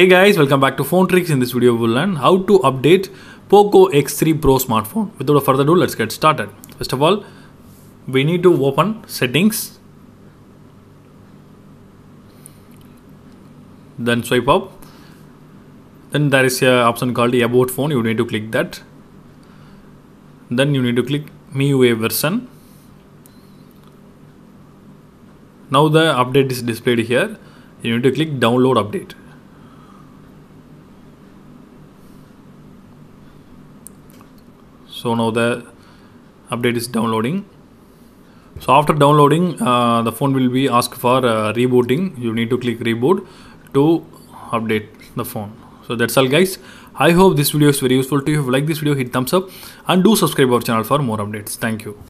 Hey guys, welcome back to Phone Tricks. In this video, we'll learn how to update POCO X3 Pro smartphone. Without further ado, let's get started. First of all, we need to open settings. Then swipe up. Then there is a option called about phone. You need to click that. Then you need to click MIUI version. Now the update is displayed here. You need to click download update. so now the update is downloading so after downloading uh, the phone will be asked for uh, rebooting you need to click reboot to update the phone so that's all guys i hope this video is very useful to you if you like this video hit thumbs up and do subscribe our channel for more updates thank you